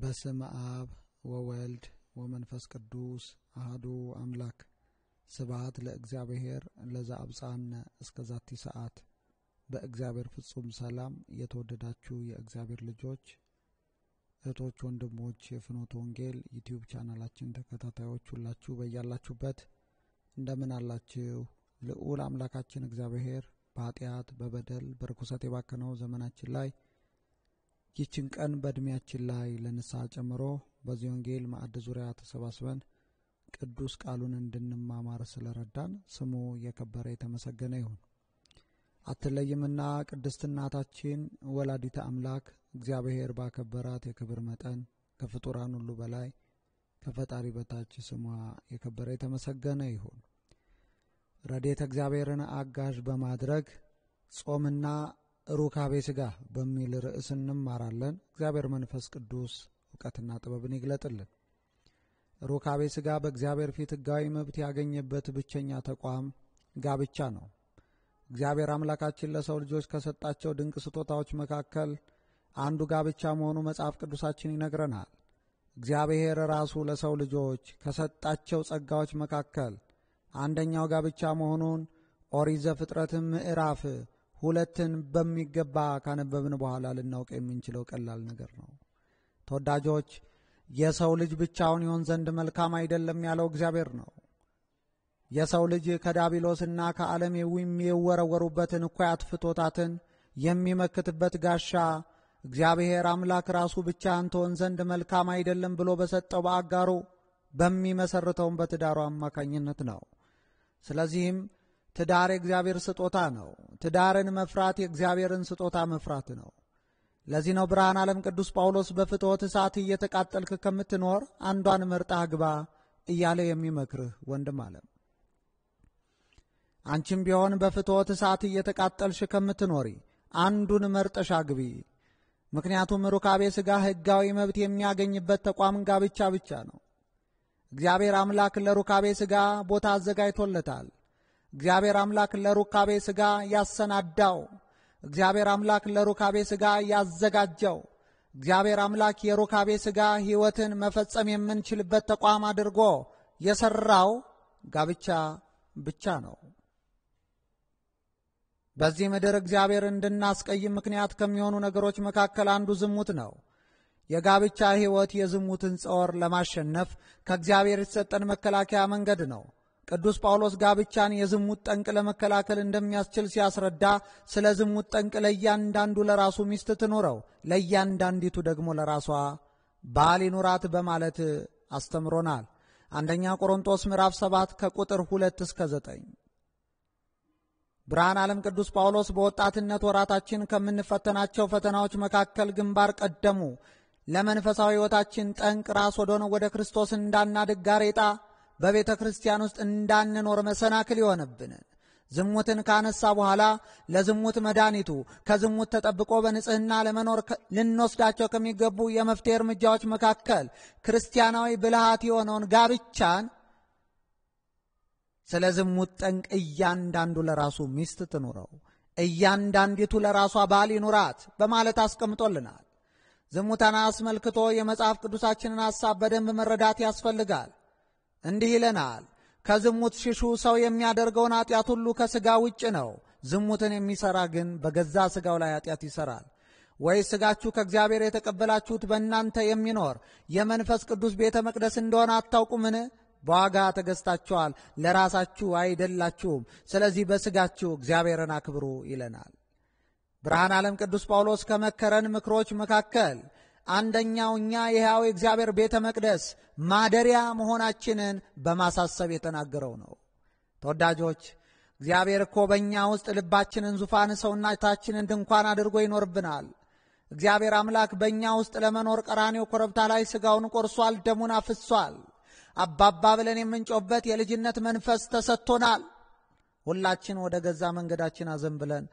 በስም አብ ወወልድ ወመንፈስ ቅዱስ አህዱ አምላክ ስባት ለእግዚአብሔር ለዘአብጽሐነ እስከ ዛቲ ሰዓት። በእግዚአብሔር ፍጹም ሰላም የተወደዳችሁ የእግዚአብሔር ልጆች እህቶች፣ ወንድሞች የፍኖት ወንጌል ዩትዩብ ቻናላችን ተከታታዮች ሁላችሁ በያላችሁበት እንደምን አላችሁ? ልዑል አምላካችን እግዚአብሔር በኃጢአት በበደል በርኩሰት የባከነው ዘመናችን ላይ ይችን ቀን በእድሜያችን ላይ ለንሳ ጨምሮ በዚህ ወንጌል ማዕድ ዙሪያ ተሰባስበን ቅዱስ ቃሉን እንድንማማር ስለረዳን ስሙ እየከበረ የተመሰገነ ይሁን። አትለይምና ቅድስት እናታችን ወላዲተ አምላክ እግዚአብሔር ባከበራት የክብር መጠን ከፍጡራን ሁሉ በላይ ከፈጣሪ በታች ስሟ የከበረ የተመሰገነ ይሁን። ረዴት እግዚአብሔርን አጋዥ በማድረግ ጾምና ሩካቤ ሥጋ በሚል ርዕስ እንማራለን። እግዚአብሔር መንፈስ ቅዱስ እውቀትና ጥበብን ይግለጥልን። ሩካቤ ሥጋ በእግዚአብሔር ፊት ሕጋዊ መብት ያገኘበት ብቸኛ ተቋም ጋብቻ ነው። እግዚአብሔር አምላካችን ለሰው ልጆች ከሰጣቸው ድንቅ ስጦታዎች መካከል አንዱ ጋብቻ መሆኑ መጽሐፍ ቅዱሳችን ይነግረናል። እግዚአብሔር ራሱ ለሰው ልጆች ከሰጣቸው ጸጋዎች መካከል አንደኛው ጋብቻ መሆኑን ኦሪት ዘፍጥረት ምዕራፍ ሁለትን በሚገባ ካነበብን በኋላ ልናውቅ የምንችለው ቀላል ነገር ነው። ተወዳጆች የሰው ልጅ ብቻውን ይሆን ዘንድ መልካም አይደለም ያለው እግዚአብሔር ነው። የሰው ልጅ ከዳቢሎስና ከዓለም የሚወረወሩበትን እኩያት ፍቶታትን የሚመክትበት ጋሻ እግዚአብሔር አምላክ ራሱ ብቻህን ትሆን ዘንድ መልካም አይደለም ብሎ በሰጠው በአጋሩ በሚመሰርተውም በትዳሩ አማካኝነት ነው። ስለዚህም ትዳር የእግዚአብሔር ስጦታ ነው። ትዳርን መፍራት የእግዚአብሔርን ስጦታ መፍራት ነው። ለዚህ ነው ብርሃን ዓለም ቅዱስ ጳውሎስ በፍትወት እሳት እየተቃጠልክ ከምትኖር አንዷን መርጣህ ግባ እያለ የሚመክርህ ወንድም ዓለም አንቺም ቢሆን በፍትወት እሳት እየተቃጠልሽ ከምትኖሪ አንዱን መርጠሻ ግቢ። ምክንያቱም ሩካቤ ሥጋ ሕጋዊ መብት የሚያገኝበት ተቋም ጋብቻ ብቻ ነው። እግዚአብሔር አምላክ ለሩካቤ ሥጋ ቦታ አዘጋጅቶለታል። እግዚአብሔር አምላክ ለሩካቤ ሥጋ ያሰናዳው፣ እግዚአብሔር አምላክ ለሩካቤ ሥጋ ያዘጋጀው፣ እግዚአብሔር አምላክ የሩካቤ ሥጋ ሕይወትን መፈጸም የምንችልበት ተቋም አድርጎ የሰራው ጋብቻ ብቻ ነው። በዚህ ምድር እግዚአብሔር እንድናስቀይም ምክንያት ከሚሆኑ ነገሮች መካከል አንዱ ዝሙት ነው። የጋብቻ ሕይወት የዝሙትን ጾር ለማሸነፍ ከእግዚአብሔር የተሰጠን መከላከያ መንገድ ነው። ቅዱስ ጳውሎስ ጋብቻን የዝሙት ጠንቅ ለመከላከል እንደሚያስችል ሲያስረዳ ስለ ዝሙት ጠንቅ ለእያንዳንዱ ለራሱ ሚስት ትኖረው፣ ለእያንዳንዲቱ ደግሞ ለራሷ ባል ይኑራት በማለት አስተምሮናል። አንደኛ ቆሮንጦስ ምዕራፍ 7 ከቁጥር 2 እስከ 9። ብርሃን ዓለም ቅዱስ ጳውሎስ በወጣትነት ወራታችን ከምንፈተናቸው ፈተናዎች መካከል ግንባር ቀደሙ ለመንፈሳዊ ሕይወታችን ጠንቅ ራስ ወደሆነ ወደ ክርስቶስ እንዳናድግ ጋሬጣ በቤተ ክርስቲያን ውስጥ እንዳንኖር መሰናክል ይሆንብን። ዝሙትን ካነሳ በኋላ ለዝሙት መድኃኒቱ ከዝሙት ተጠብቆ በንጽህና ለመኖር ልንወስዳቸው ከሚገቡ የመፍትሄ እርምጃዎች መካከል ክርስቲያናዊ ብልሃት የሆነውን ጋብቻን ስለ ዝሙት ጠንቅ እያንዳንዱ ለራሱ ሚስት ትኑረው፣ እያንዳንዲቱ ለራሷ ባል ይኑራት በማለት አስቀምጦልናል። ዝሙታን አስመልክቶ የመጽሐፍ ቅዱሳችንን ሐሳብ በደንብ መረዳት ያስፈልጋል። እንዲህ ይለናል፣ ከዝሙት ሽሹ። ሰው የሚያደርገውን ኃጢአት ሁሉ ከሥጋ ውጭ ነው። ዝሙትን የሚሠራ ግን በገዛ ሥጋው ላይ ኃጢአት ይሠራል። ወይስ ሥጋችሁ ከእግዚአብሔር የተቀበላችሁት በእናንተ የሚኖር የመንፈስ ቅዱስ ቤተ መቅደስ እንደሆነ አታውቁምን? በዋጋ ተገዝታችኋል፣ ለራሳችሁ አይደላችሁም። ስለዚህ በሥጋችሁ እግዚአብሔርን አክብሩ ይለናል። ብርሃን ዓለም ቅዱስ ጳውሎስ ከመከረን ምክሮች መካከል አንደኛው እኛ የሕያው እግዚአብሔር ቤተ መቅደስ ማደሪያ መሆናችንን በማሳሰብ የተናገረው ነው። ተወዳጆች እግዚአብሔር እኮ በእኛ ውስጥ ልባችንን ዙፋን፣ ሰውነታችንን ድንኳን አድርጎ ይኖርብናል። እግዚአብሔር አምላክ በእኛ ውስጥ ለመኖር ቀራኔው ኮረብታ ላይ ሥጋውን ቆርሷል፣ ደሙን አፍሷል። አባባ ብለን የምንጮበት የልጅነት መንፈስ ተሰጥቶናል። ሁላችን ወደ ገዛ መንገዳችን አዘን ብለን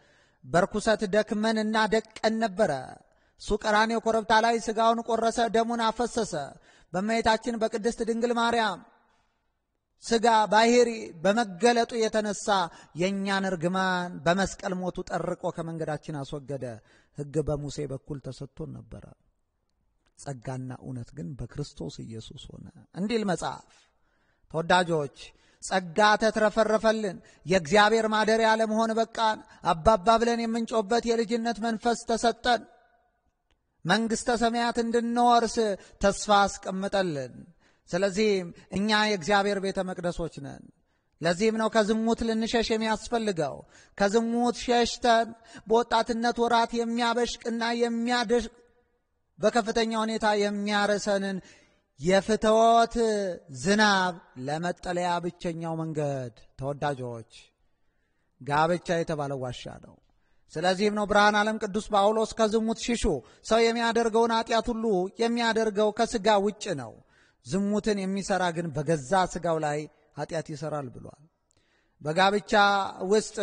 በርኩሰት ደክመን እና ደቀን ነበረ። እሱ ቀራኔው ኮረብታ ላይ ስጋውን ቆረሰ፣ ደሙን አፈሰሰ። በእመቤታችን በቅድስት ድንግል ማርያም ስጋ ባህሪ በመገለጡ የተነሳ የእኛን እርግማን በመስቀል ሞቱ ጠርቆ ከመንገዳችን አስወገደ። ሕግ በሙሴ በኩል ተሰጥቶን ነበረ። ጸጋና እውነት ግን በክርስቶስ ኢየሱስ ሆነ እንዲል መጽሐፍ። ተወዳጆች ጸጋ ተትረፈረፈልን። የእግዚአብሔር ማደሪያ ለመሆን በቃን። አባባ ብለን የምንጮበት የልጅነት መንፈስ ተሰጠን። መንግሥተ ሰማያት እንድንወርስ ተስፋ አስቀምጠልን። ስለዚህም እኛ የእግዚአብሔር ቤተ መቅደሶች ነን። ለዚህም ነው ከዝሙት ልንሸሽ የሚያስፈልገው። ከዝሙት ሸሽተን በወጣትነት ወራት የሚያበሽቅና የሚያደሽቅ በከፍተኛ ሁኔታ የሚያረሰንን የፍትወት ዝናብ ለመጠለያ ብቸኛው መንገድ ተወዳጆች ጋብቻ የተባለው ዋሻ ነው። ስለዚህም ነው ብርሃን ዓለም ቅዱስ ጳውሎስ ከዝሙት ሽሹ፣ ሰው የሚያደርገውን ኃጢአት ሁሉ የሚያደርገው ከስጋ ውጭ ነው፣ ዝሙትን የሚሰራ ግን በገዛ ስጋው ላይ ኃጢአት ይሰራል ብሏል። በጋብቻ ውስጥ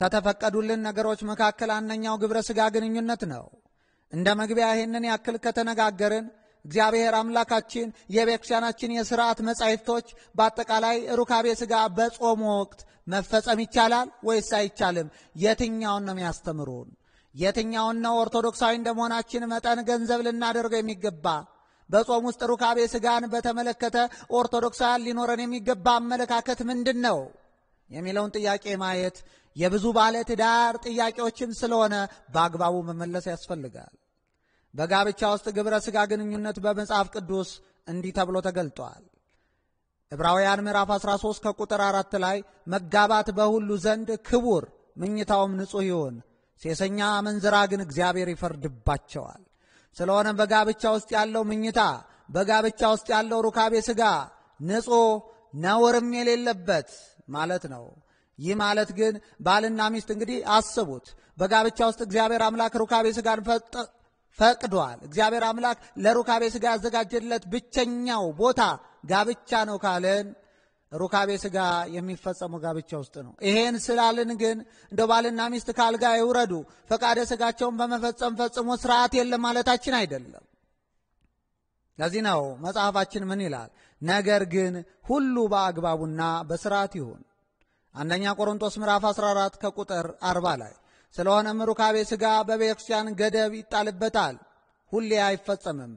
ከተፈቀዱልን ነገሮች መካከል አንደኛው ግብረ ስጋ ግንኙነት ነው። እንደ መግቢያ ይህንን ያክል ከተነጋገርን እግዚአብሔር አምላካችን የቤተክርስቲያናችን የስርዓት መጻሕፍቶች በአጠቃላይ ሩካቤ ሥጋ በጾም ወቅት መፈጸም ይቻላል ወይስ አይቻልም? የትኛውን ነው የሚያስተምሩን? የትኛውን ነው ኦርቶዶክሳዊ እንደመሆናችን መጠን ገንዘብ ልናደርገው የሚገባ? በጾም ውስጥ ሩካቤ ሥጋን በተመለከተ ኦርቶዶክሳውያን ሊኖረን የሚገባ አመለካከት ምንድን ነው የሚለውን ጥያቄ ማየት የብዙ ባለ ትዳር ጥያቄዎችም ስለሆነ በአግባቡ መመለስ ያስፈልጋል። በጋብቻ ውስጥ ግብረ ሥጋ ግንኙነት በመጽሐፍ ቅዱስ እንዲህ ተብሎ ተገልጧል። ዕብራውያን ምዕራፍ 13 ከቁጥር አራት ላይ መጋባት በሁሉ ዘንድ ክቡር ምኝታውም ንጹሕ ይሁን፣ ሴሰኛ አመንዝራ ግን እግዚአብሔር ይፈርድባቸዋል። ስለሆነም በጋብቻ ውስጥ ያለው ምኝታ፣ በጋብቻ ውስጥ ያለው ሩካቤ ሥጋ ንጹሕ ነውርም የሌለበት ማለት ነው። ይህ ማለት ግን ባልና ሚስት እንግዲህ አስቡት በጋብቻ ውስጥ እግዚአብሔር አምላክ ሩካቤ ሥጋን ፈቅዷል። እግዚአብሔር አምላክ ለሩካቤ ሥጋ ያዘጋጀለት ብቸኛው ቦታ ጋብቻ ነው ካለን ሩካቤ ሥጋ የሚፈጸመው ጋብቻ ውስጥ ነው። ይሄን ስላልን ግን እንደ ባልና ሚስት ካልጋ ይውረዱ ፈቃደ ሥጋቸውን በመፈጸም ፈጽሞ ስርዓት የለም ማለታችን አይደለም። ለዚህ ነው መጽሐፋችን ምን ይላል? ነገር ግን ሁሉ በአግባቡና በስርዓት ይሁን። አንደኛ ቆሮንቶስ ምዕራፍ 14 ከቁጥር 40 ላይ ስለሆነም ሩካቤ ሥጋ በቤተክርስቲያን ገደብ ይጣልበታል። ሁሌ አይፈጸምም።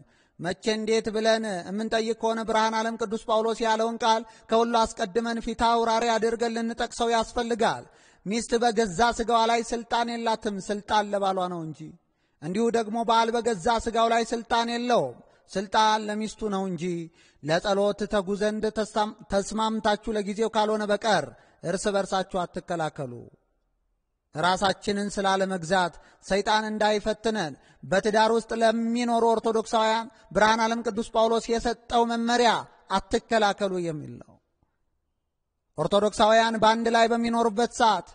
መቼ እንዴት ብለን የምንጠይቅ ከሆነ ብርሃን ዓለም ቅዱስ ጳውሎስ ያለውን ቃል ከሁሉ አስቀድመን ፊት አውራሪ አድርገን ልንጠቅሰው ያስፈልጋል። ሚስት በገዛ ሥጋዋ ላይ ሥልጣን የላትም፣ ሥልጣን ለባሏ ነው እንጂ። እንዲሁ ደግሞ ባል በገዛ ሥጋው ላይ ሥልጣን የለውም፣ ሥልጣን ለሚስቱ ነው እንጂ። ለጸሎት ተጉ ዘንድ ተስማምታችሁ ለጊዜው ካልሆነ በቀር እርስ በርሳችሁ አትከላከሉ። ራሳችንን ስላለመግዛት ሰይጣን እንዳይፈትነን በትዳር ውስጥ ለሚኖሩ ኦርቶዶክሳውያን ብርሃን ዓለም ቅዱስ ጳውሎስ የሰጠው መመሪያ አትከላከሉ የሚል ነው። ኦርቶዶክሳውያን በአንድ ላይ በሚኖሩበት ሰዓት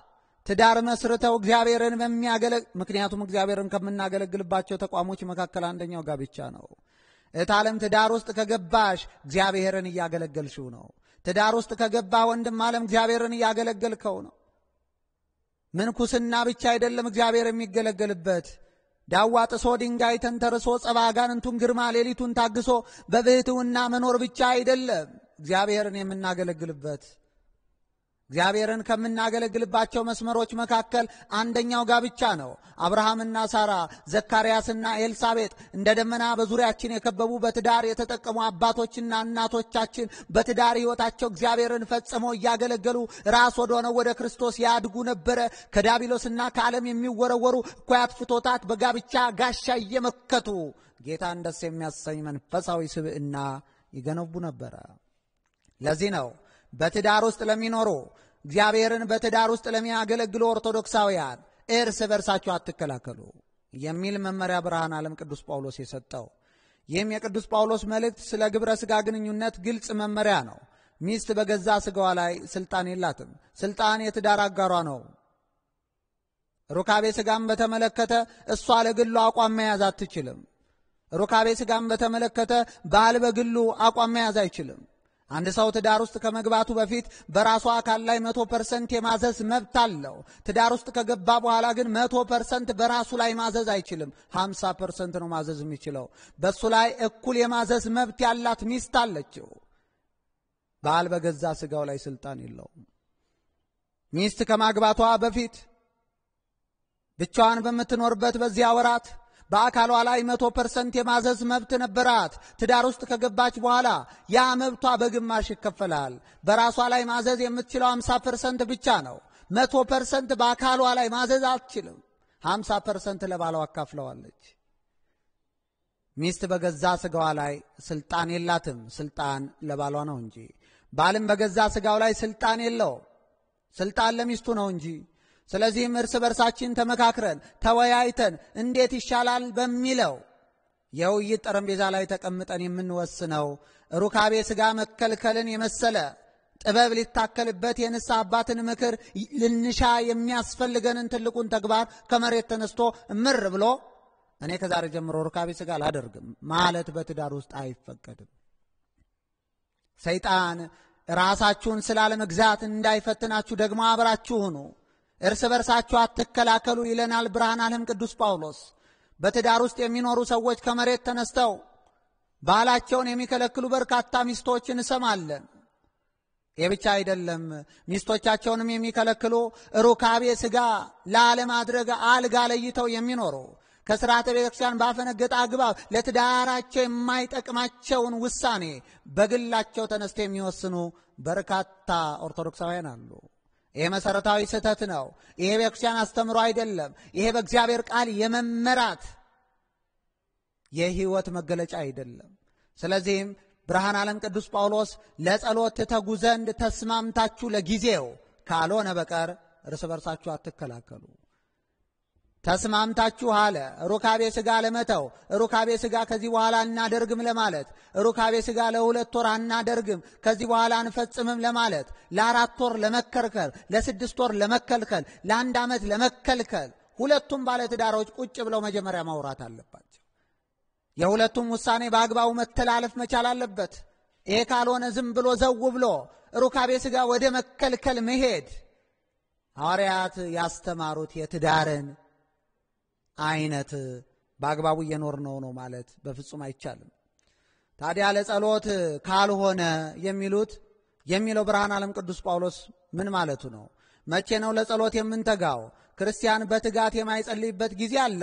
ትዳር መስርተው እግዚአብሔርን በሚያገለ ምክንያቱም እግዚአብሔርን ከምናገለግልባቸው ተቋሞች መካከል አንደኛው ጋብቻ ነው። ዓለም ትዳር ውስጥ ከገባሽ እግዚአብሔርን እያገለገልሽው ነው። ትዳር ውስጥ ከገባ ወንድም ዓለም እግዚአብሔርን እያገለገልከው ነው። ምንኩስና ብቻ አይደለም እግዚአብሔር የሚገለገልበት ዳዋ ጥሶ ድንጋይ ተንተርሶ ጸባ አጋንንቱን ግርማ ሌሊቱን ታግሶ በብህትውና መኖር ብቻ አይደለም እግዚአብሔርን የምናገለግልበት እግዚአብሔርን ከምናገለግልባቸው መስመሮች መካከል አንደኛው ጋብቻ ነው። አብርሃምና ሳራ፣ ዘካርያስና ኤልሳቤጥ እንደ ደመና በዙሪያችን የከበቡ በትዳር የተጠቀሙ አባቶችና እናቶቻችን በትዳር ሕይወታቸው እግዚአብሔርን ፈጽመው እያገለገሉ ራስ ወደሆነው ወደ ክርስቶስ ያድጉ ነበረ። ከዳቢሎስና ከዓለም የሚወረወሩ እኳያት ፍቶታት በጋብቻ ጋሻ እየመከቱ ጌታን ደስ የሚያሰኝ መንፈሳዊ ስብዕና ይገነቡ ነበረ። ለዚህ ነው በትዳር ውስጥ ለሚኖሩ እግዚአብሔርን በትዳር ውስጥ ለሚያገለግሉ ኦርቶዶክሳውያን እርስ በርሳቸው አትከላከሉ የሚል መመሪያ ብርሃን ዓለም ቅዱስ ጳውሎስ የሰጠው ይህም የቅዱስ ጳውሎስ መልእክት ስለ ግብረ ሥጋ ግንኙነት ግልጽ መመሪያ ነው። ሚስት በገዛ ሥጋዋ ላይ ሥልጣን የላትም። ሥልጣን የትዳር አጋሯ ነው። ሩካቤ ሥጋም በተመለከተ እሷ ለግሉ አቋም መያዝ አትችልም። ሩካቤ ሥጋም በተመለከተ ባል በግሉ አቋም መያዝ አይችልም። አንድ ሰው ትዳር ውስጥ ከመግባቱ በፊት በራሱ አካል ላይ መቶ ፐርሰንት የማዘዝ መብት አለው። ትዳር ውስጥ ከገባ በኋላ ግን መቶ ፐርሰንት በራሱ ላይ ማዘዝ አይችልም። ሀምሳ ፐርሰንት ነው ማዘዝ የሚችለው። በሱ ላይ እኩል የማዘዝ መብት ያላት ሚስት አለችው። ባል በገዛ ስጋው ላይ ስልጣን የለውም። ሚስት ከማግባቷ በፊት ብቻዋን በምትኖርበት በዚያ ወራት በአካሏ ላይ መቶ ፐርሰንት የማዘዝ መብት ነበራት። ትዳር ውስጥ ከገባች በኋላ ያ መብቷ በግማሽ ይከፈላል። በራሷ ላይ ማዘዝ የምትችለው አምሳ ፐርሰንት ብቻ ነው። መቶ ፐርሰንት በአካሏ ላይ ማዘዝ አትችልም። አምሳ ፐርሰንት ለባለው አካፍለዋለች። ሚስት በገዛ ስጋዋ ላይ ስልጣን የላትም። ስልጣን ለባሏ ነው እንጂ ባልም በገዛ ስጋው ላይ ስልጣን የለው ስልጣን ለሚስቱ ነው እንጂ ስለዚህም እርስ በርሳችን ተመካክረን ተወያይተን እንዴት ይሻላል በሚለው የውይይት ጠረጴዛ ላይ ተቀምጠን የምንወስነው ሩካቤ ሥጋ መከልከልን የመሰለ ጥበብ ሊታከልበት የንስ አባትን ምክር ልንሻ የሚያስፈልገንን ትልቁን ተግባር ከመሬት ተነስቶ ምር ብሎ እኔ ከዛሬ ጀምሮ ሩካቤ ሥጋ አላደርግም ማለት በትዳር ውስጥ አይፈቀድም። ሰይጣን ራሳችሁን ስላለመግዛት እንዳይፈትናችሁ ደግሞ አብራችሁ ሁኑ። እርስ በርሳችሁ አትከላከሉ ይለናል ብርሃን አለም ቅዱስ ጳውሎስ። በትዳር ውስጥ የሚኖሩ ሰዎች ከመሬት ተነስተው ባላቸውን የሚከለክሉ በርካታ ሚስቶችን እንሰማለን። ይህ ብቻ አይደለም። ሚስቶቻቸውንም የሚከለክሉ ሩካቤ ሥጋ ላለማድረግ አልጋ ለይተው የሚኖሩ ከሥርዓተ ቤተ ክርስቲያን ባፈነገጠ አግባብ ለትዳራቸው የማይጠቅማቸውን ውሳኔ በግላቸው ተነስተው የሚወስኑ በርካታ ኦርቶዶክሳውያን አሉ። ይሄ መሰረታዊ ስህተት ነው። ይሄ ቤተክርስቲያን አስተምሮ አይደለም። ይሄ በእግዚአብሔር ቃል የመመራት የህይወት መገለጫ አይደለም። ስለዚህም ብርሃን ዓለም ቅዱስ ጳውሎስ ለጸሎት ትተጉ ዘንድ ተስማምታችሁ ለጊዜው ካልሆነ በቀር እርስ በርሳችሁ አትከላከሉ ተስማምታችሁ አለ ሩካቤ ሥጋ ለመተው ሩካቤ ሥጋ ከዚህ በኋላ እናደርግም ለማለት ሩካቤ ሥጋ ለሁለት ወር አናደርግም ከዚህ በኋላ አንፈጽምም ለማለት ለአራት ወር ለመከልከል ለስድስት ወር ለመከልከል ለአንድ ዓመት ለመከልከል ሁለቱም ባለትዳሮች ቁጭ ብለው መጀመሪያ ማውራት አለባቸው። የሁለቱም ውሳኔ በአግባቡ መተላለፍ መቻል አለበት። ይሄ ካልሆነ ዝም ብሎ ዘው ብሎ ሩካቤ ሥጋ ወደ መከልከል መሄድ ሐዋርያት ያስተማሩት የትዳርን አይነት በአግባቡ እየኖር ነው ነው ማለት በፍጹም አይቻልም። ታዲያ ለጸሎት ካልሆነ የሚሉት የሚለው ብርሃን ዓለም ቅዱስ ጳውሎስ ምን ማለቱ ነው? መቼ ነው ለጸሎት የምንተጋው? ክርስቲያን በትጋት የማይጸልይበት ጊዜ አለ?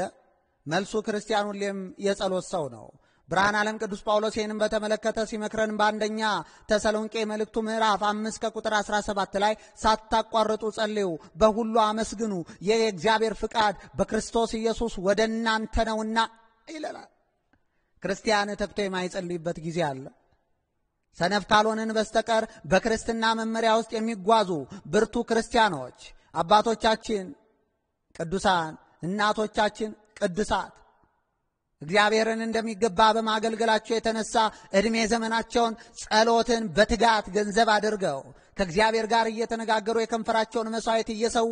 መልሱ ክርስቲያን ሁሌም የጸሎት ሰው ነው። ብርሃን ዓለም ቅዱስ ጳውሎስ ይህንም በተመለከተ ሲመክረን በአንደኛ ተሰሎንቄ መልእክቱ ምዕራፍ አምስት ከቁጥር 17 ላይ ሳታቋርጡ ጸልዩ፣ በሁሉ አመስግኑ፣ የእግዚአብሔር ፍቃድ በክርስቶስ ኢየሱስ ወደ እናንተ ነውና ይለላል። ክርስቲያን ተግቶ የማይጸልይበት ጊዜ አለ። ሰነፍ ካልሆንን በስተቀር በክርስትና መመሪያ ውስጥ የሚጓዙ ብርቱ ክርስቲያኖች አባቶቻችን ቅዱሳን፣ እናቶቻችን ቅዱሳት እግዚአብሔርን እንደሚገባ በማገልገላቸው የተነሳ ዕድሜ ዘመናቸውን ጸሎትን በትጋት ገንዘብ አድርገው ከእግዚአብሔር ጋር እየተነጋገሩ የከንፈራቸውን መሥዋዕት እየሰዉ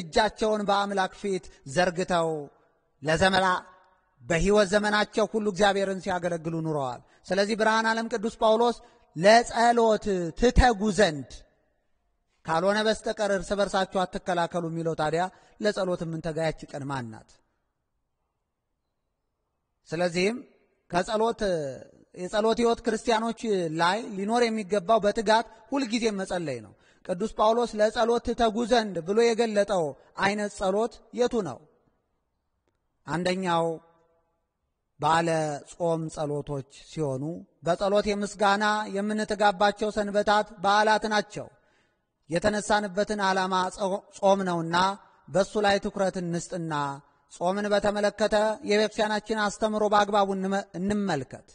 እጃቸውን በአምላክ ፊት ዘርግተው ለዘመላ በሕይወት ዘመናቸው ሁሉ እግዚአብሔርን ሲያገለግሉ ኑረዋል። ስለዚህ ብርሃን ዓለም ቅዱስ ጳውሎስ ለጸሎት ትተጉ ዘንድ ካልሆነ በስተቀር እርስ በርሳችሁ አትከላከሉ የሚለው ታዲያ ለጸሎት የምንተጋያች ቀን ማን ናት? ስለዚህም ከጸሎት የጸሎት ህይወት ክርስቲያኖች ላይ ሊኖር የሚገባው በትጋት ሁልጊዜ መጸለይ ነው። ቅዱስ ጳውሎስ ለጸሎት ተጉ ዘንድ ብሎ የገለጠው አይነት ጸሎት የቱ ነው? አንደኛው ባለ ጾም ጸሎቶች ሲሆኑ በጸሎት የምስጋና የምንትጋባቸው ሰንበታት በዓላት ናቸው። የተነሳንበትን ዓላማ ጾም ነውና በእሱ ላይ ትኩረት እንስጥና ጾምን በተመለከተ የቤተክርስቲያናችን አስተምሮ በአግባቡ እንመልከት።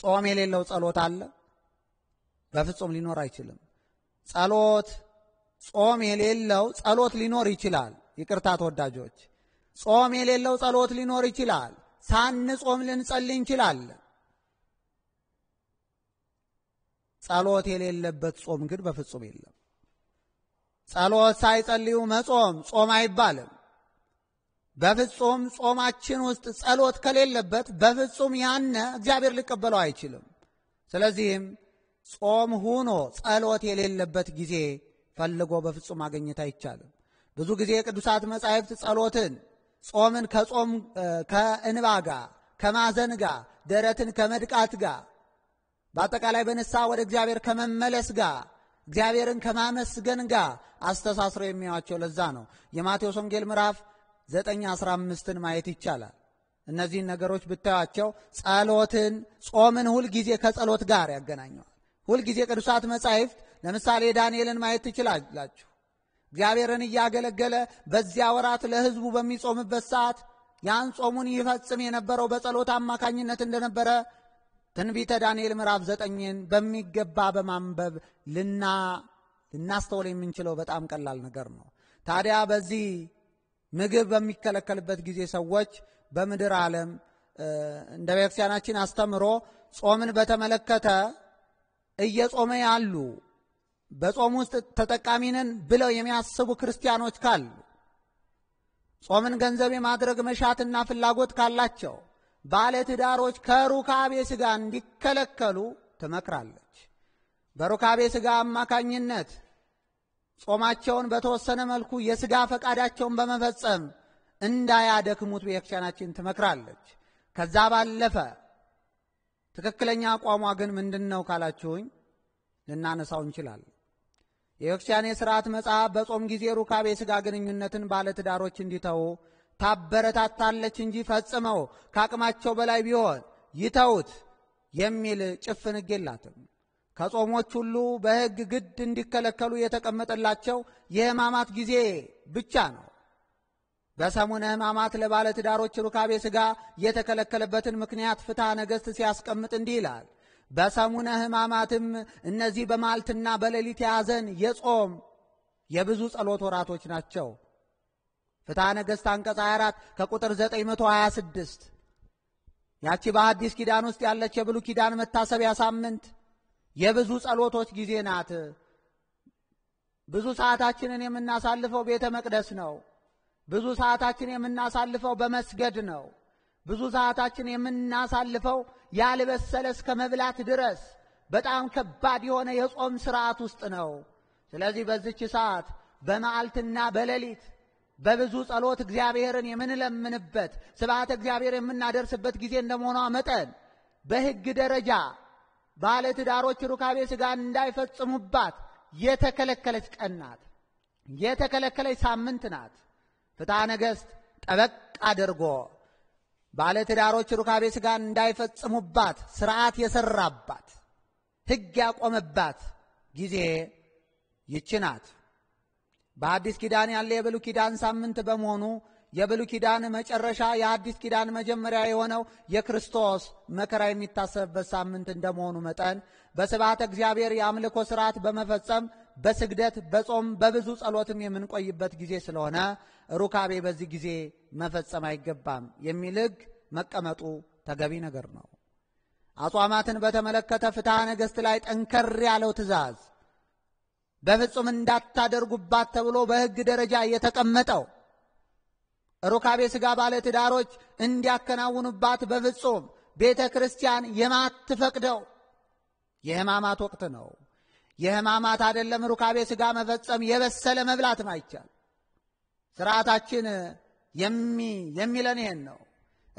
ጾም የሌለው ጸሎት አለ? በፍጹም ሊኖር አይችልም። ጸሎት ጾም የሌለው ጸሎት ሊኖር ይችላል። ይቅርታ ተወዳጆች፣ ጾም የሌለው ጸሎት ሊኖር ይችላል። ሳንጾም ልንጸልይ እንችላለን። ጸሎት የሌለበት ጾም ግን በፍጹም የለም። ጸሎት ሳይጸልዩ መጾም ጾም አይባልም። በፍጹም ጾማችን ውስጥ ጸሎት ከሌለበት በፍጹም ያነ እግዚአብሔር ሊቀበለው አይችልም። ስለዚህም ጾም ሁኖ ጸሎት የሌለበት ጊዜ ፈልጎ በፍጹም ማግኘት አይቻልም። ብዙ ጊዜ ቅዱሳት መጻሕፍት ጸሎትን፣ ጾምን ከጾም ከእንባ ጋር ከማዘን ጋር ደረትን ከመድቃት ጋር በአጠቃላይ በንስሐ ወደ እግዚአብሔር ከመመለስ ጋር እግዚአብሔርን ከማመስገን ጋር አስተሳስረው የሚያዋቸው ለዛ ነው የማቴዎስ ወንጌል ምዕራፍ ዘጠኝ አስራ ማየት ይቻላል። እነዚህን ነገሮች ብታያቸው ጸሎትን፣ ጾምን ሁልጊዜ ከጸሎት ጋር ያገናኘዋል። ሁልጊዜ ቅዱሳት መጻሕፍት ለምሳሌ ዳንኤልን ማየት ትችላላችሁ። እግዚአብሔርን እያገለገለ በዚያ ወራት ለሕዝቡ በሚጾምበት ሰዓት ያን ጾሙን ይፈጽም የነበረው በጸሎት አማካኝነት እንደነበረ ትንቢተ ዳንኤል ምዕራፍ ዘጠኝን በሚገባ በማንበብ ልና ልናስተውል የምንችለው በጣም ቀላል ነገር ነው። ታዲያ በዚህ ምግብ በሚከለከልበት ጊዜ ሰዎች በምድር ዓለም እንደ ቤተክርስቲያናችን አስተምሮ ጾምን በተመለከተ እየጾመ ያሉ በጾም ውስጥ ተጠቃሚንን ብለው የሚያስቡ ክርስቲያኖች ካሉ ጾምን ገንዘብ የማድረግ መሻትና ፍላጎት ካላቸው ባለ ትዳሮች ከሩካቤ ሥጋ እንዲከለከሉ ትመክራለች። በሩካቤ ሥጋ አማካኝነት ጾማቸውን በተወሰነ መልኩ የስጋ ፈቃዳቸውን በመፈጸም እንዳያደክሙት ቤተክርስቲያናችን ትመክራለች። ከዛ ባለፈ ትክክለኛ አቋሟ ግን ምንድን ነው ካላችሁኝ ልናነሳው እንችላለን። የቤተክርስቲያን የሥርዓት መጽሐፍ በጾም ጊዜ ሩካቤ ሥጋ ግንኙነትን ባለትዳሮች እንዲተዉ ታበረታታለች እንጂ ፈጽመው ከአቅማቸው በላይ ቢሆን ይተውት የሚል ጭፍን ሕግ የላትም። ከጾሞች ሁሉ በሕግ ግድ እንዲከለከሉ የተቀመጠላቸው የሕማማት ጊዜ ብቻ ነው። በሰሙነ ሕማማት ለባለትዳሮች ሩካቤ ሥጋ የተከለከለበትን ምክንያት ፍትሐ ነገሥት ሲያስቀምጥ እንዲህ ይላል። በሰሙነ ሕማማትም እነዚህ በማልትና በሌሊት የሐዘን፣ የጾም፣ የብዙ ጸሎት ወራቶች ናቸው። ፍትሐ ነገሥት አንቀጽ 24 ከቁጥር 926 ያቺ በአዲስ ኪዳን ውስጥ ያለች የብሉ ኪዳን መታሰቢያ ሳምንት የብዙ ጸሎቶች ጊዜ ናት። ብዙ ሰዓታችንን የምናሳልፈው ቤተ መቅደስ ነው። ብዙ ሰዓታችን የምናሳልፈው በመስገድ ነው። ብዙ ሰዓታችን የምናሳልፈው ያልበሰለ እስከ መብላት ድረስ በጣም ከባድ የሆነ የጾም ስርዓት ውስጥ ነው። ስለዚህ በዚች ሰዓት በመዓልትና በሌሊት በብዙ ጸሎት እግዚአብሔርን የምንለምንበት ስብዓተ እግዚአብሔር የምናደርስበት ጊዜ እንደመሆኗ መጠን በሕግ ደረጃ ባለትዳሮች ሩካቤ ስጋ እንዳይፈጽሙባት የተከለከለች ቀን ናት፣ የተከለከለች ሳምንት ናት። ፍትሐ ነገሥት ጠበቅ አድርጎ ባለ ትዳሮች ሩካቤ ስጋ እንዳይፈጽሙባት ስርዓት የሰራባት ሕግ ያቆመባት ጊዜ ይች ናት። በአዲስ ኪዳን ያለ የብሉይ ኪዳን ሳምንት በመሆኑ የብሉይ ኪዳን መጨረሻ የአዲስ ኪዳን መጀመሪያ የሆነው የክርስቶስ መከራ የሚታሰብበት ሳምንት እንደመሆኑ መጠን በስብዓተ እግዚአብሔር የአምልኮ ስርዓት በመፈጸም በስግደት በጾም በብዙ ጸሎትም የምንቆይበት ጊዜ ስለሆነ ሩካቤ በዚህ ጊዜ መፈጸም አይገባም የሚል ሕግ መቀመጡ ተገቢ ነገር ነው። አጽዋማትን በተመለከተ ፍትሐ ነገሥት ላይ ጠንከር ያለው ትእዛዝ በፍጹም እንዳታደርጉባት ተብሎ በሕግ ደረጃ የተቀመጠው ሩካቤ ሥጋ ባለ ትዳሮች እንዲያከናውኑባት በፍጹም ቤተ ክርስቲያን የማትፈቅደው የሕማማት ወቅት ነው። የሕማማት አይደለም ሩካቤ ሥጋ መፈጸም የበሰለ መብላት ማይቻል። ስርዓታችን የሚለን ይሄን ነው።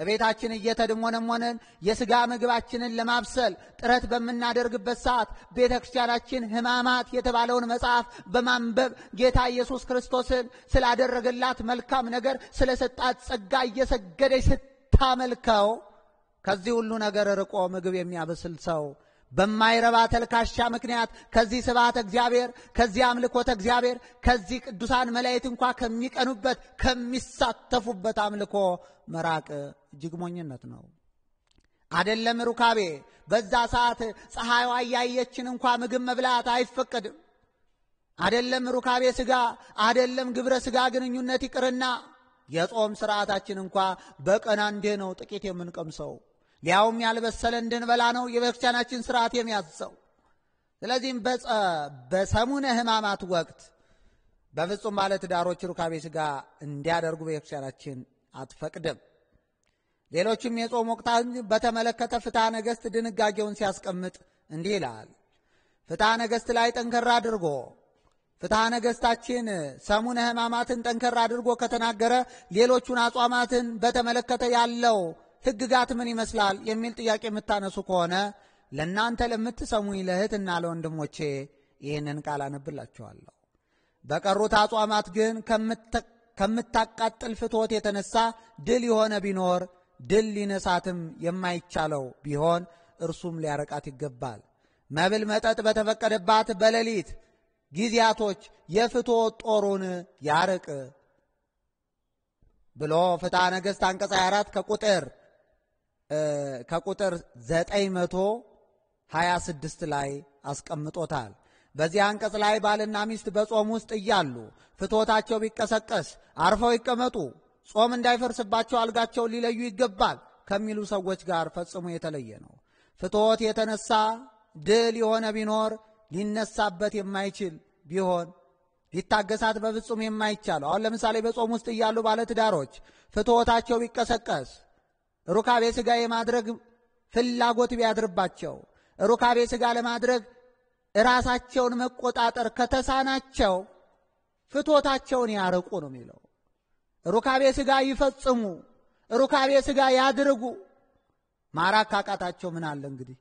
እቤታችን እየተድሞነሞንን የሥጋ ምግባችንን ለማብሰል ጥረት በምናደርግበት ሰዓት ቤተ ክርስቲያናችን ሕማማት የተባለውን መጽሐፍ በማንበብ ጌታ ኢየሱስ ክርስቶስን ስላደረገላት መልካም ነገር ስለ ሰጣት ጸጋ እየሰገደች ስታመልከው ከዚህ ሁሉ ነገር ርቆ ምግብ የሚያበስል ሰው በማይረባ ተልካሻ ምክንያት ከዚህ ስብሐተ እግዚአብሔር ከዚህ አምልኮተ እግዚአብሔር ከዚህ ቅዱሳን መላእክት እንኳ ከሚቀኑበት ከሚሳተፉበት አምልኮ መራቅ እጅግ ሞኝነት ነው። አደለም ሩካቤ በዛ ሰዓት ፀሐይዋ እያየችን እንኳ ምግብ መብላት አይፈቀድም። አደለም ሩካቤ ስጋ አደለም ግብረ ስጋ ግንኙነት ይቅርና የጾም ስርዓታችን እንኳ በቀን አንዴ ነው ጥቂት የምንቀምሰው። ሊያውም ያልበሰለ እንድንበላ ነው የቤተክርስቲያናችን ስርዓት የሚያዝዘው። ስለዚህም በሰሙነ ሕማማት ወቅት በፍጹም ባለትዳሮች ሩካቤ ሥጋ እንዲያደርጉ ቤተክርስቲያናችን አትፈቅድም። ሌሎችም የጾም ወቅታን በተመለከተ ፍትሐ ነገሥት ድንጋጌውን ሲያስቀምጥ እንዲህ ይላል። ፍትሐ ነገሥት ላይ ጠንከራ አድርጎ ፍትሐ ነገሥታችን ሰሙነ ሕማማትን ጠንከራ አድርጎ ከተናገረ ሌሎቹን አጽዋማትን በተመለከተ ያለው ሕግጋት ምን ይመስላል የሚል ጥያቄ የምታነሱ ከሆነ ለእናንተ ለምትሰሙኝ ለእህትና ለወንድሞቼ ይህንን ቃል አነብላችኋለሁ። በቀሩት አጽዋማት ግን ከምታቃጥል ፍትወት የተነሳ ድል የሆነ ቢኖር ድል ሊነሳትም የማይቻለው ቢሆን እርሱም ሊያረቃት ይገባል። መብል መጠጥ በተፈቀደባት በሌሊት ጊዜያቶች የፍትወት ጦሩን ያርቅ ብሎ ፍትሐ ነገሥት አንቀጽ 24 ከቁጥር ከቁጥር 926 ላይ አስቀምጦታል። በዚህ አንቀጽ ላይ ባልና ሚስት በጾም ውስጥ እያሉ ፍትወታቸው ቢቀሰቀስ አርፈው ይቀመጡ፣ ጾም እንዳይፈርስባቸው አልጋቸው ሊለዩ ይገባል ከሚሉ ሰዎች ጋር ፈጽሞ የተለየ ነው። ፍትወት የተነሳ ድል የሆነ ቢኖር ሊነሳበት የማይችል ቢሆን ሊታገሳት በፍጹም የማይቻለው አሁን ለምሳሌ በጾም ውስጥ እያሉ ባለትዳሮች ፍትወታቸው ቢቀሰቀስ ሩካቤ ሥጋ የማድረግ ፍላጎት ቢያድርባቸው ሩካቤ ሥጋ ለማድረግ ራሳቸውን መቆጣጠር ከተሳናቸው ፍቶታቸውን ያርቁ ነው የሚለው። ሩካቤ ሥጋ ይፈጽሙ፣ ሩካቤ ሥጋ ያድርጉ። ማራክ ካቃታቸው ምን አለ እንግዲህ።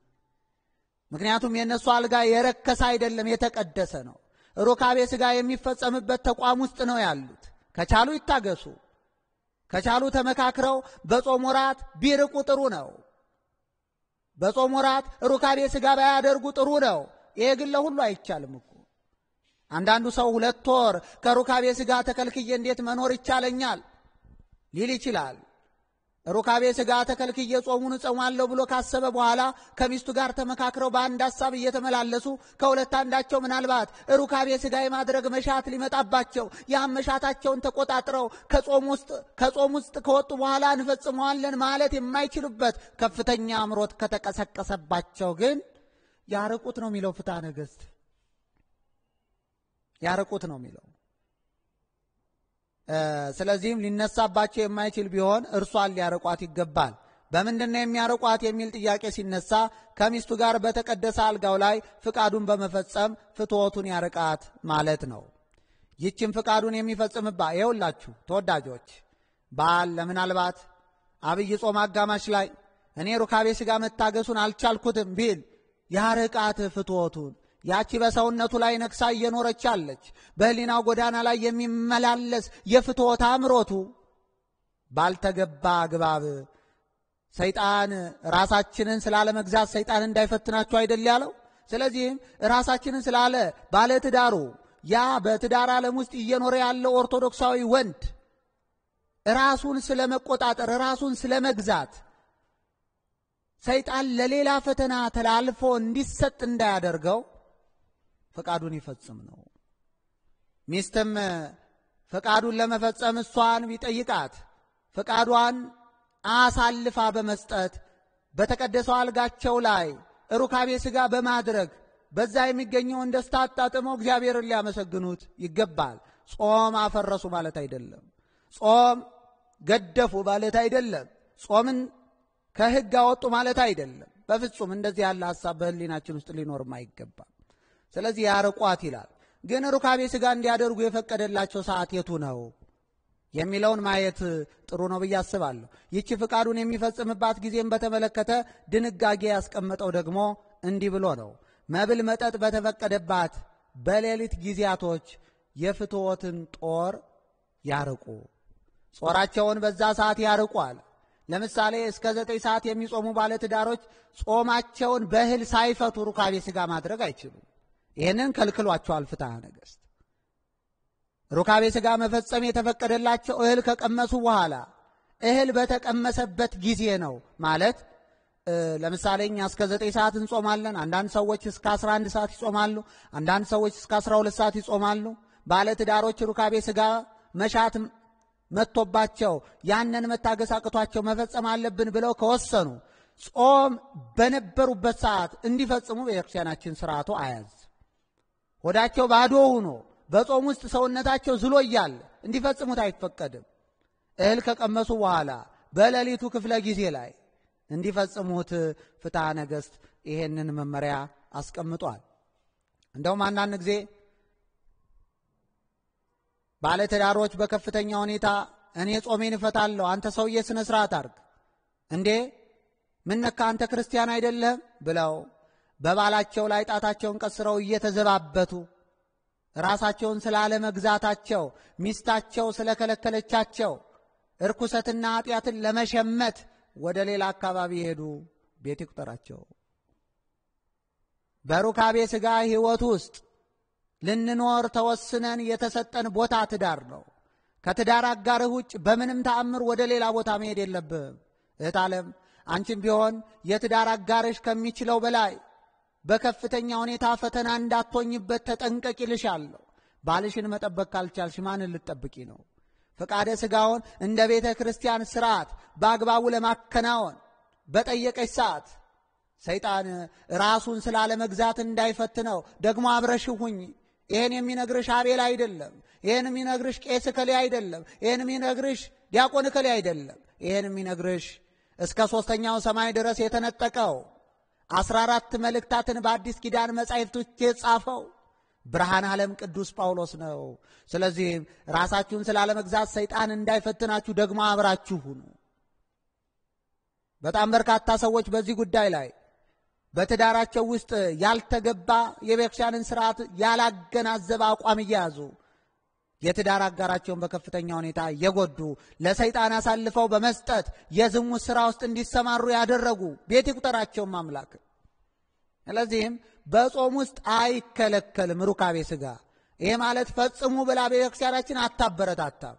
ምክንያቱም የእነሱ አልጋ የረከሰ አይደለም፣ የተቀደሰ ነው። ሩካቤ ሥጋ የሚፈጸምበት ተቋም ውስጥ ነው ያሉት። ከቻሉ ይታገሱ። ከቻሉ ተመካክረው በጾም ወራት ቢርቁ ጥሩ ነው። በጾም ወራት ሩካቤ ሥጋ ባያደርጉ ጥሩ ነው። ይሄ ግን ለሁሉ አይቻልም እኮ። አንዳንዱ ሰው ሁለት ወር ከሩካቤ ሥጋ ተከልክዬ እንዴት መኖር ይቻለኛል ሊል ይችላል። ሩካቤ ስጋ ተከልክዬ ጾሙን እጸማለሁ ብሎ ካሰበ በኋላ ከሚስቱ ጋር ተመካክረው በአንድ ሀሳብ እየተመላለሱ ከሁለት አንዳቸው ምናልባት ሩካቤ ስጋ የማድረግ መሻት ሊመጣባቸው ያም መሻታቸውን ተቆጣጥረው ከጾም ውስጥ ከወጡ በኋላ እንፈጽመዋለን ማለት የማይችሉበት ከፍተኛ አምሮት ከተቀሰቀሰባቸው ግን ያረቁት ነው የሚለው ፍትሐ ነገሥት ያረቁት ነው የሚለው ስለዚህም ሊነሳባቸው የማይችል ቢሆን እርሷን ሊያርቋት ይገባል። በምንድነው የሚያረቋት የሚያርቋት የሚል ጥያቄ ሲነሳ ከሚስቱ ጋር በተቀደሰ አልጋው ላይ ፍቃዱን በመፈጸም ፍትወቱን ያርቃት ማለት ነው። ይችም ፍቃዱን የሚፈጽምባ ይኸውላችሁ ተወዳጆች ባል ለምናልባት አብይ ጾም አጋማሽ ላይ እኔ ሩካቤ ሥጋ መታገሱን አልቻልኩትም ቢል ያርቃት ፍትወቱን ያቺ በሰውነቱ ላይ ነግሳ እየኖረች አለች። በህሊና ጎዳና ላይ የሚመላለስ የፍትወት አምሮቱ ባልተገባ አግባብ ሰይጣን ራሳችንን ስላለመግዛት ሰይጣን እንዳይፈትናቸው አይደል ያለው። ስለዚህም ራሳችንን ስላለ ባለ ትዳሩ ያ በትዳር ዓለም ውስጥ እየኖረ ያለው ኦርቶዶክሳዊ ወንድ ራሱን ስለመቆጣጠር ራሱን ስለመግዛት ሰይጣን ለሌላ ፈተና ተላልፎ እንዲሰጥ እንዳያደርገው ፈቃዱን ይፈጽም ነው። ሚስትም ፈቃዱን ለመፈጸም እሷን ቢጠይቃት ፈቃዷን አሳልፋ በመስጠት በተቀደሰው አልጋቸው ላይ ሩካቤ ሥጋ በማድረግ በዛ የሚገኘውን ደስታ አጣጥመው እግዚአብሔርን ሊያመሰግኑት ይገባል። ጾም አፈረሱ ማለት አይደለም። ጾም ገደፉ ማለት አይደለም። ጾምን ከሕግ አወጡ ማለት አይደለም። በፍጹም እንደዚህ ያለ ሐሳብ በሕሊናችን ውስጥ ሊኖርም አይገባም። ስለዚህ ያርቋት ይላል። ግን ሩካቤ ስጋ እንዲያደርጉ የፈቀደላቸው ሰዓት የቱ ነው የሚለውን ማየት ጥሩ ነው ብዬ አስባለሁ። ይቺ ፍቃዱን የሚፈጽምባት ጊዜም በተመለከተ ድንጋጌ ያስቀመጠው ደግሞ እንዲህ ብሎ ነው። መብል መጠጥ በተፈቀደባት በሌሊት ጊዜያቶች የፍትወትን ጦር ያርቁ፣ ጾራቸውን በዛ ሰዓት ያርቋል። ለምሳሌ እስከ ዘጠኝ ሰዓት የሚጾሙ ባለትዳሮች ጾማቸውን በእህል ሳይፈቱ ሩካቤ ሥጋ ማድረግ አይችሉም። ይህንን ከልክሏቸዋል ፍትሐ ነገሥት። ሩካቤ ሥጋ መፈጸም የተፈቀደላቸው እህል ከቀመሱ በኋላ እህል በተቀመሰበት ጊዜ ነው ማለት ለምሳሌ እኛ እስከ ዘጠኝ ሰዓት እንጾማለን። አንዳንድ ሰዎች እስከ አስራ አንድ ሰዓት ይጾማሉ። አንዳንድ ሰዎች እስከ አስራ ሁለት ሰዓት ይጾማሉ። ባለ ትዳሮች ሩካቤ ሥጋ መሻት መጥቶባቸው ያንን መታገስ አቅቷቸው መፈጸም አለብን ብለው ከወሰኑ ጾም በነበሩበት ሰዓት እንዲፈጽሙ ቤተክርስቲያናችን ስርዓቱ አያዝ ሆዳቸው ባዶ ሆኖ በጾም ውስጥ ሰውነታቸው ዝሎ እያለ እንዲፈጽሙት አይፈቀድም። እህል ከቀመሱ በኋላ በሌሊቱ ክፍለ ጊዜ ላይ እንዲፈጽሙት ፍትሐ ነገሥት ይሄንን መመሪያ አስቀምጧል። እንደውም አንዳንድ ጊዜ ባለትዳሮች በከፍተኛ ሁኔታ እኔ ጾሜን እፈታለሁ፣ አንተ ሰውዬ ስነ ስርዓት አርግ እንዴ፣ ምነካ አንተ ክርስቲያን አይደለህም ብለው በባላቸው ላይ ጣታቸውን ቀስረው እየተዘባበቱ ራሳቸውን ስላለመግዛታቸው ሚስታቸው ስለከለከለቻቸው እርኩሰትና ኃጢአትን ለመሸመት ወደ ሌላ አካባቢ ሄዱ። ቤት ይቁጠራቸው። በሩካቤ ሥጋ ሕይወት ውስጥ ልንኖር ተወስነን የተሰጠን ቦታ ትዳር ነው። ከትዳር አጋርህ ውጭ በምንም ተአምር ወደ ሌላ ቦታ መሄድ የለብም። እህት ዓለም አንቺም ቢሆን የትዳር አጋርሽ ከሚችለው በላይ በከፍተኛ ሁኔታ ፈተና እንዳትሆኝበት ተጠንቀቅ ይልሻለሁ። ባልሽን መጠበቅ ካልቻልሽ ማንን ልጠብቂ ነው? ፈቃደ ሥጋውን እንደ ቤተ ክርስቲያን ስርዓት በአግባቡ ለማከናወን በጠየቀች ሰዓት ሰይጣን ራሱን ስላለመግዛት እንዳይፈትነው ደግሞ አብረሽ ሁኝ። ይህን የሚነግርሽ አቤል አይደለም። ይህን የሚነግርሽ ቄስ እከሌ አይደለም። ይህን የሚነግርሽ ዲያቆን እከሌ አይደለም። ይህን የሚነግርሽ እስከ ሦስተኛው ሰማይ ድረስ የተነጠቀው አስራ አራት መልእክታትን በአዲስ ኪዳን መጻሕፍቶች የጻፈው ብርሃን ዓለም ቅዱስ ጳውሎስ ነው። ስለዚህ ራሳችሁን ስላለመግዛት ሰይጣን እንዳይፈትናችሁ ደግሞ አብራችሁ ሁኑ። በጣም በርካታ ሰዎች በዚህ ጉዳይ ላይ በትዳራቸው ውስጥ ያልተገባ የቤተክርስቲያንን ስርዓት ያላገናዘበ አቋም እየያዙ የትዳር አጋራቸውን በከፍተኛ ሁኔታ የጎዱ ለሰይጣን አሳልፈው በመስጠት የዝሙት ሥራ ውስጥ እንዲሰማሩ ያደረጉ ቤት ይቁጠራቸውም አምላክ። ስለዚህም በጾም ውስጥ አይከለከልም ሩካቤ ሥጋ። ይህ ማለት ፈጽሙ ብላ ቤተክርስቲያናችን አታበረታታም።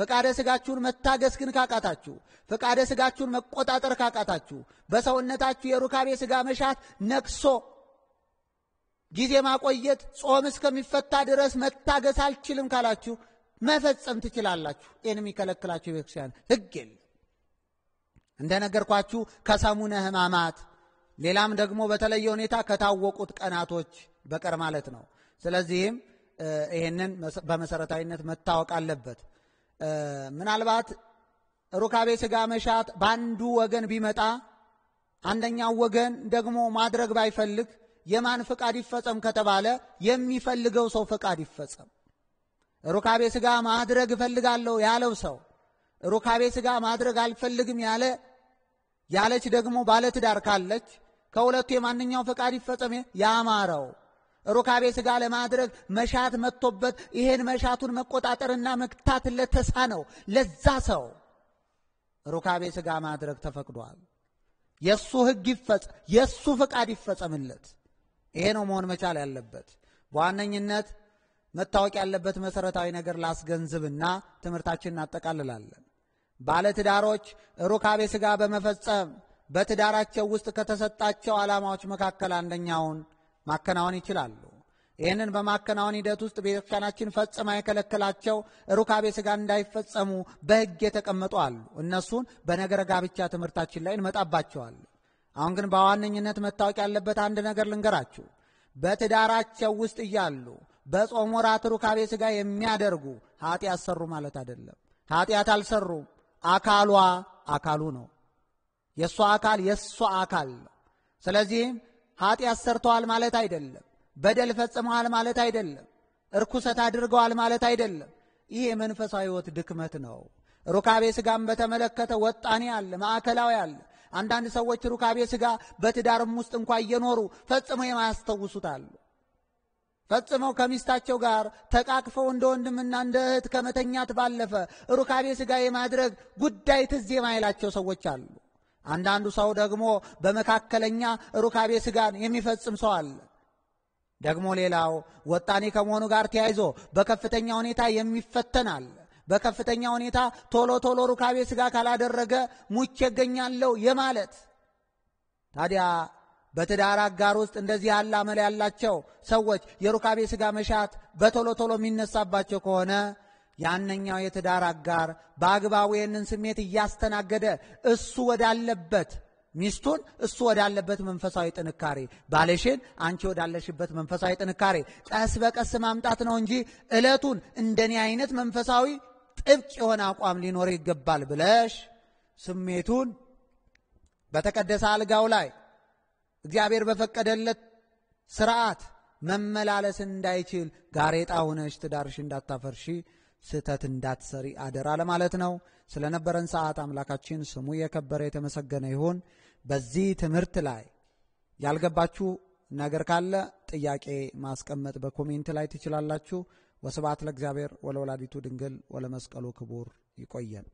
ፈቃደ ሥጋችሁን መታገስ ግን ካቃታችሁ፣ ፈቃደ ሥጋችሁን መቆጣጠር ካቃታችሁ፣ በሰውነታችሁ የሩካቤ ሥጋ መሻት ነቅሶ ጊዜ ማቆየት፣ ጾም እስከሚፈታ ድረስ መታገስ አልችልም ካላችሁ መፈጸም ትችላላችሁ። ይህን የሚከለክላችሁ ቤተክርስቲያን ሕግ የለም። እንደነገርኳችሁ ከሰሙነ ሕማማት ሌላም ደግሞ በተለየ ሁኔታ ከታወቁት ቀናቶች በቀር ማለት ነው። ስለዚህም ይህንን በመሰረታዊነት መታወቅ አለበት። ምናልባት ሩካቤ ስጋ መሻት በአንዱ ወገን ቢመጣ አንደኛው ወገን ደግሞ ማድረግ ባይፈልግ የማን ፍቃድ ይፈጸም ከተባለ የሚፈልገው ሰው ፍቃድ ይፈጸም። ሩካቤ ሥጋ ማድረግ እፈልጋለሁ ያለው ሰው ሩካቤ ሥጋ ማድረግ አልፈልግም ያለ ያለች ደግሞ ባለትዳር ካለች ከሁለቱ የማንኛው ፍቃድ ይፈጸም ያማረው ሩካቤ ሥጋ ለማድረግ መሻት መጥቶበት ይሄን መሻቱን መቆጣጠርና መክታት ነው ለዛ ሰው ሩካቤ ሥጋ ማድረግ ተፈቅዷል። የእሱ ሕግ ይፈጽ የእሱ ፍቃድ ይፈጸምለት። ይሄ ነው መሆን መቻል ያለበት። በዋነኝነት መታወቅ ያለበት መሰረታዊ ነገር ላስገንዝብና ትምህርታችንን እናጠቃልላለን። ባለትዳሮች ሩካቤ ስጋ በመፈጸም በትዳራቸው ውስጥ ከተሰጣቸው ዓላማዎች መካከል አንደኛውን ማከናወን ይችላሉ። ይህንን በማከናወን ሂደት ውስጥ ቤተክርስቲያናችን ፈጽማ የከለከላቸው ሩካቤ ስጋ እንዳይፈጸሙ በሕግ የተቀመጡ አሉ። እነሱን በነገረ ጋብቻ ትምህርታችን ላይ እንመጣባቸዋለን። አሁን ግን በዋነኝነት መታወቅ ያለበት አንድ ነገር ልንገራችሁ። በትዳራቸው ውስጥ እያሉ በጾም ወራት ሩካቤ ሥጋ የሚያደርጉ ኃጢአት ሰሩ ማለት አይደለም። ኃጢአት አልሰሩም። አካሏ አካሉ ነው። የእሷ አካል የእሷ አካል ነው። ስለዚህም ኃጢአት ሰርተዋል ማለት አይደለም። በደል ፈጽመዋል ማለት አይደለም። እርኩሰት አድርገዋል ማለት አይደለም። ይህ የመንፈሳዊ ሕይወት ድክመት ነው። ሩካቤ ሥጋም በተመለከተ ወጣኔ አለ፣ ማዕከላዊ አለ፣ አንዳንድ ሰዎች ሩካቤ ስጋ በትዳርም ውስጥ እንኳ እየኖሩ ፈጽመው የማያስተውሱታሉ። ፈጽመው ከሚስታቸው ጋር ተቃቅፈው እንደ ወንድምና እንደ እህት ከመተኛት ባለፈ ሩካቤ ስጋ የማድረግ ጉዳይ ትዝ የማይላቸው ሰዎች አሉ። አንዳንዱ ሰው ደግሞ በመካከለኛ ሩካቤ ስጋን የሚፈጽም ሰው አለ። ደግሞ ሌላው ወጣኔ ከመሆኑ ጋር ተያይዞ በከፍተኛ ሁኔታ የሚፈተን አለ። በከፍተኛ ሁኔታ ቶሎ ቶሎ ሩካቤ ስጋ ካላደረገ ሙቼ እገኛለሁ የማለት ታዲያ በትዳር አጋር ውስጥ እንደዚህ ያለ አመል ያላቸው ሰዎች የሩካቤ ስጋ መሻት በቶሎ ቶሎ የሚነሳባቸው ከሆነ ያነኛው የትዳር አጋር በአግባቡ ይህንን ስሜት እያስተናገደ እሱ ወዳለበት ሚስቱን እሱ ወዳለበት መንፈሳዊ ጥንካሬ ባለሽን አንቺ ወዳለሽበት መንፈሳዊ ጥንካሬ ቀስ በቀስ ማምጣት ነው እንጂ ዕለቱን እንደኔ አይነት መንፈሳዊ ጥብቅ የሆነ አቋም ሊኖር ይገባል ብለሽ ስሜቱን በተቀደሰ አልጋው ላይ እግዚአብሔር በፈቀደለት ስርዓት መመላለስ እንዳይችል ጋሬጣ ሆነሽ ትዳርሽ እንዳታፈርሺ ስህተት እንዳትሰሪ አደራ ለማለት ነው። ስለነበረን ሰዓት አምላካችን ስሙ የከበረ የተመሰገነ ይሁን። በዚህ ትምህርት ላይ ያልገባችሁ ነገር ካለ ጥያቄ ማስቀመጥ በኮሜንት ላይ ትችላላችሁ። ወስብሐት ለእግዚአብሔር ወለወላዲቱ ድንግል ወለመስቀሉ ክቡር። ይቆየን።